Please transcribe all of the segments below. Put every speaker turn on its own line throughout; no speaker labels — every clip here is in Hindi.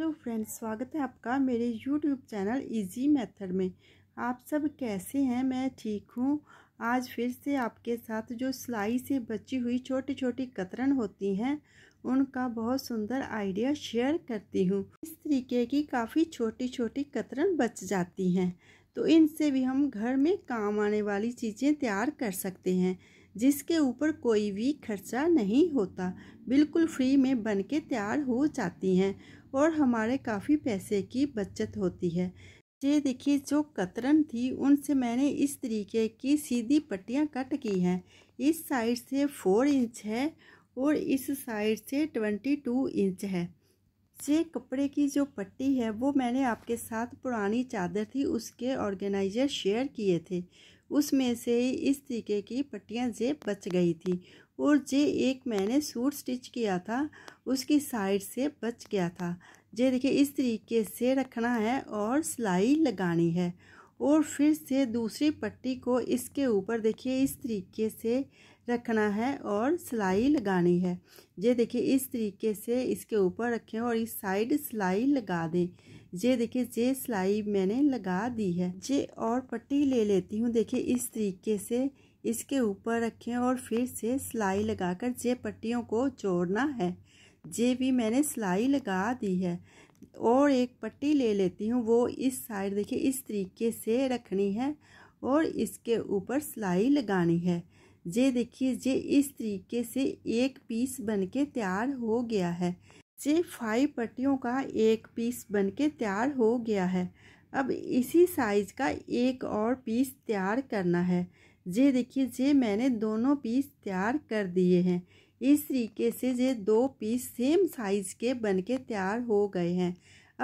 हेलो फ्रेंड्स स्वागत है आपका मेरे यूट्यूब चैनल इजी मेथड में आप सब कैसे हैं मैं ठीक हूँ आज फिर से आपके साथ जो सिलाई से बची हुई छोटी छोटी कतरन होती हैं उनका बहुत सुंदर आइडिया शेयर करती हूँ इस तरीके की काफ़ी छोटी छोटी कतरन बच जाती हैं तो इनसे भी हम घर में काम आने वाली चीज़ें तैयार कर सकते हैं जिसके ऊपर कोई भी खर्चा नहीं होता बिल्कुल फ्री में बन के तैयार हो जाती हैं और हमारे काफ़ी पैसे की बचत होती है ये देखिए जो कतरन थी उनसे मैंने इस तरीके की सीधी पट्टियाँ कट की हैं इस साइड से फोर इंच है और इस साइड से ट्वेंटी टू इंच है ये कपड़े की जो पट्टी है वो मैंने आपके साथ पुरानी चादर थी उसके ऑर्गेनाइजर शेयर किए थे उसमें से इस तरीके की पट्टियाँ जेब बच गई थी और जे एक मैंने सूट स्टिच किया था उसकी साइड से बच गया था जे देखिए इस तरीके से रखना है और सिलाई लगानी है और फिर से दूसरी पट्टी को इसके ऊपर देखिए इस तरीके से रखना है और सिलाई लगानी है ये देखिए इस तरीके से इसके ऊपर रखें और इस साइड सिलाई लगा दें ये देखिए ये सिलाई मैंने लगा दी है ये और पट्टी ले लेती हूँ देखिए इस तरीके से इसके ऊपर रखें और फिर से सिलाई लगाकर जे पट्टियों को जोड़ना है जे भी मैंने सिलाई लगा दी है और एक पट्टी ले लेती हूँ वो इस साइड देखिए इस तरीके से रखनी है और इसके ऊपर सिलाई लगानी है जे देखिए जे इस तरीके से एक पीस बनके तैयार हो गया है जे फाइव पट्टियों का एक पीस बनके तैयार हो गया है अब इसी साइज का एक और पीस तैयार करना है ये देखिए ये मैंने दोनों पीस तैयार कर दिए हैं इस तरीके से ये दो पीस सेम साइज़ के बन के तैयार हो गए हैं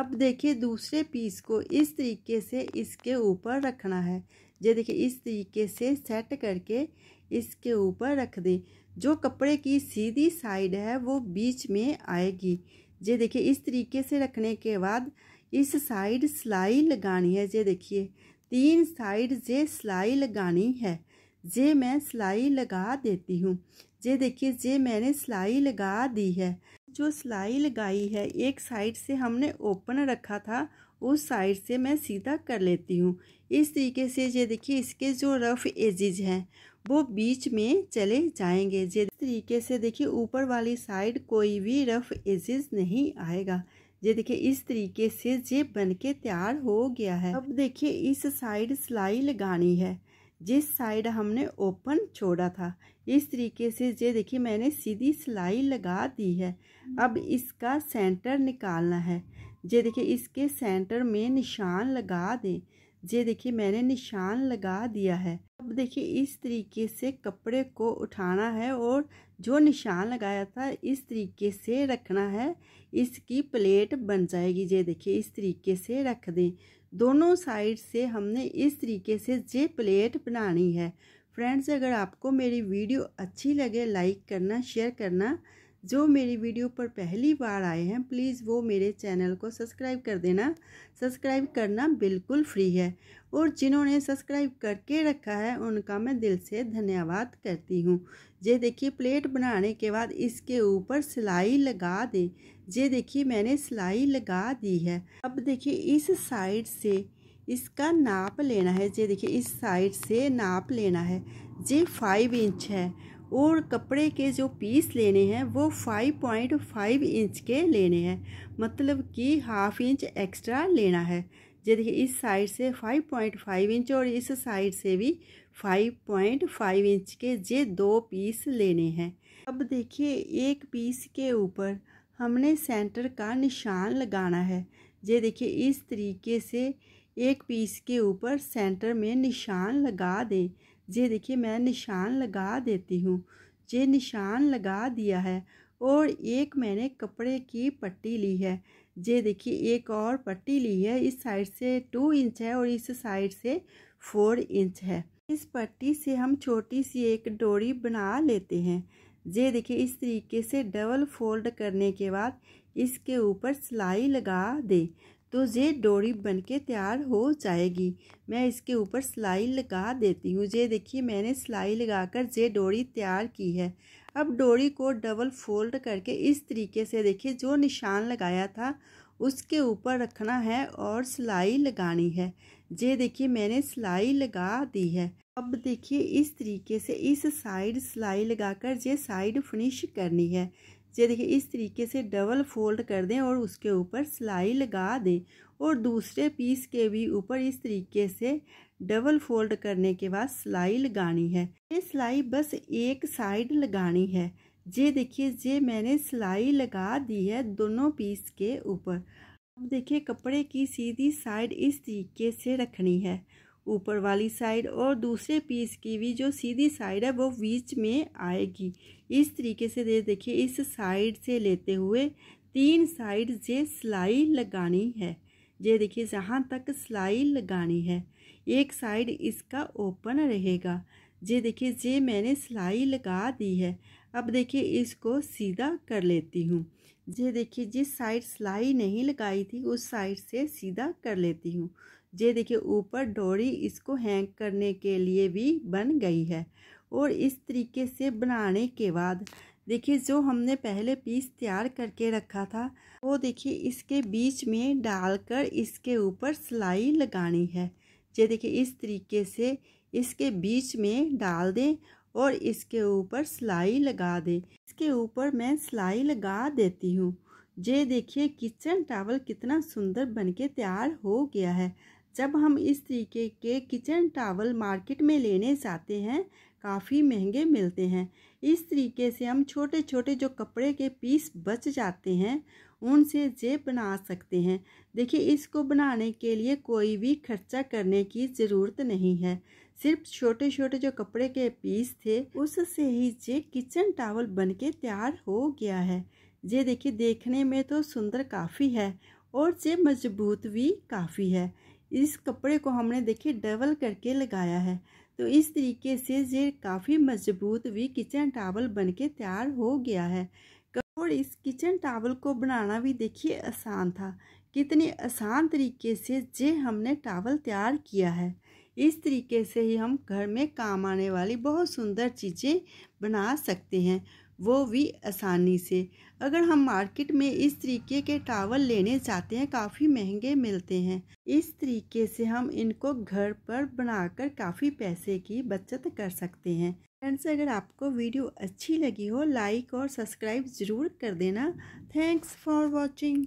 अब देखिए दूसरे पीस को इस तरीके से इसके ऊपर रखना है ये देखिए इस तरीके से सेट करके इसके ऊपर रख दें जो कपड़े की सीधी साइड है वो बीच में आएगी ये देखिए इस तरीके से रखने के बाद इस साइड सिलाई लगानी है ये देखिए तीन साइड जे सिलाई लगानी है जे मैं सिलाई लगा देती हूँ जे देखिए जे मैंने सिलाई लगा दी है जो सिलाई लगाई है एक साइड से हमने ओपन रखा था उस साइड से मैं सीधा कर लेती हूँ इस तरीके से ये देखिए इसके जो रफ़ एजिज हैं वो बीच में चले जाएंगे जिस तरीके से देखिए ऊपर वाली साइड कोई भी रफ़ एजिज नहीं आएगा ये देखिए इस तरीके से ये बन के तैयार हो गया है अब देखिए इस साइड सिलाई लगानी है जिस साइड हमने ओपन छोड़ा था इस तरीके से ये देखिए मैंने सीधी सिलाई लगा दी है अब इसका सेंटर निकालना है ये देखिए इसके सेंटर में निशान लगा दें ये देखिए मैंने निशान लगा दिया है अब देखिए इस तरीके से कपड़े को उठाना है और जो निशान लगाया था इस तरीके से रखना है इसकी प्लेट बन जाएगी ये देखिए इस तरीके से रख दें दोनों साइड से हमने इस तरीके से ये प्लेट बनानी है फ्रेंड्स अगर आपको मेरी वीडियो अच्छी लगे लाइक करना शेयर करना जो मेरी वीडियो पर पहली बार आए हैं प्लीज़ वो मेरे चैनल को सब्सक्राइब कर देना सब्सक्राइब करना बिल्कुल फ्री है और जिन्होंने सब्सक्राइब करके रखा है उनका मैं दिल से धन्यवाद करती हूँ ये देखिए प्लेट बनाने के बाद इसके ऊपर सिलाई लगा दें ये देखिए मैंने सिलाई लगा दी है अब देखिए इस साइड से इसका नाप लेना है ये देखिए इस साइड से नाप लेना है ये फाइव इंच है और कपड़े के जो पीस लेने हैं वो फाइव पॉइंट फाइव इंच के लेने हैं मतलब कि हाफ इंच एक्स्ट्रा लेना है यदि इस साइड से फाइव पॉइंट फाइव इंच और इस साइड से भी फाइव पॉइंट फाइव इंच के ये दो पीस लेने हैं अब देखिए एक पीस के ऊपर हमने सेंटर का निशान लगाना है ये देखिए इस तरीके से एक पीस के ऊपर सेंटर में निशान लगा दें ये देखिए मैं निशान लगा देती हूँ ये निशान लगा दिया है और एक मैंने कपड़े की पट्टी ली है ये देखिए एक और पट्टी ली है इस साइड से टू इंच है और इस साइड से फोर इंच है इस पट्टी से हम छोटी सी एक डोरी बना लेते हैं ये देखिए इस तरीके से डबल फोल्ड करने के बाद इसके ऊपर सिलाई लगा दे तो ये डोरी बन के तैयार हो जाएगी मैं इसके ऊपर सिलाई लगा देती हूँ ये देखिए मैंने सिलाई लगाकर ये डोरी तैयार की है अब डोरी को डबल फोल्ड करके इस तरीके से देखिए जो निशान लगाया था उसके ऊपर रखना है और सिलाई लगानी है ये देखिए मैंने सिलाई लगा दी है अब देखिए इस तरीके से इस साइड सिलाई लगाकर ये साइड फिनिश करनी है ये देखिए इस तरीके से डबल फोल्ड कर दें और उसके ऊपर सिलाई लगा दें और दूसरे पीस के भी ऊपर इस तरीके से डबल फोल्ड करने के बाद सिलाई लगानी है ये सिलाई बस एक साइड लगानी है ये देखिए ये मैंने सिलाई लगा दी है दोनों पीस के ऊपर अब देखिए कपड़े की सीधी साइड इस तरीके से रखनी है ऊपर वाली साइड और दूसरे पीस की भी जो सीधी साइड है वो बीच में आएगी इस तरीके से दे देखिए इस साइड से लेते हुए तीन साइड ये सिलाई लगानी है ये देखिए जहाँ तक सिलाई लगानी है एक साइड इसका ओपन रहेगा ये देखिए ये मैंने सिलाई लगा दी है अब देखिए इसको सीधा कर लेती हूँ ये देखिए जिस साइड सिलाई नहीं लगाई थी उस साइड से सीधा कर लेती हूँ ये देखिए ऊपर डोरी इसको हैंग करने के लिए भी बन गई है और इस तरीके से बनाने के बाद देखिए जो हमने पहले पीस तैयार करके रखा था वो देखिए इसके बीच में डालकर इसके ऊपर सिलाई लगानी है ये देखिए इस तरीके से इसके बीच में डाल दें और इसके ऊपर सिलाई लगा दें इसके ऊपर मैं सिलाई लगा देती हूँ ये देखिए किचन टावल कितना सुंदर बनके तैयार हो गया है जब हम इस तरीके के किचन टावल मार्केट में लेने जाते हैं काफ़ी महंगे मिलते हैं इस तरीके से हम छोटे छोटे जो कपड़े के पीस बच जाते हैं उनसे जेब बना सकते हैं देखिए इसको बनाने के लिए कोई भी खर्चा करने की ज़रूरत नहीं है सिर्फ छोटे छोटे जो कपड़े के पीस थे उससे ही ये किचन टावल बन के तैयार हो गया है ये देखिए देखने में तो सुंदर काफ़ी है और ये मजबूत भी काफ़ी है इस कपड़े को हमने देखिए डबल करके लगाया है तो इस तरीके से ये काफ़ी मजबूत भी किचन टावल बनके तैयार हो गया है और इस किचन टावल को बनाना भी देखिए आसान था कितने आसान तरीके से जे हमने टावल तैयार किया है इस तरीके से ही हम घर में काम आने वाली बहुत सुंदर चीज़ें बना सकते हैं वो भी आसानी से अगर हम मार्केट में इस तरीके के टावल लेने जाते हैं काफ़ी महंगे मिलते हैं इस तरीके से हम इनको घर पर बनाकर काफ़ी पैसे की बचत कर सकते हैं फ्रेंड्स अगर आपको वीडियो अच्छी लगी हो लाइक और सब्सक्राइब ज़रूर कर देना थैंक्स फॉर वॉचिंग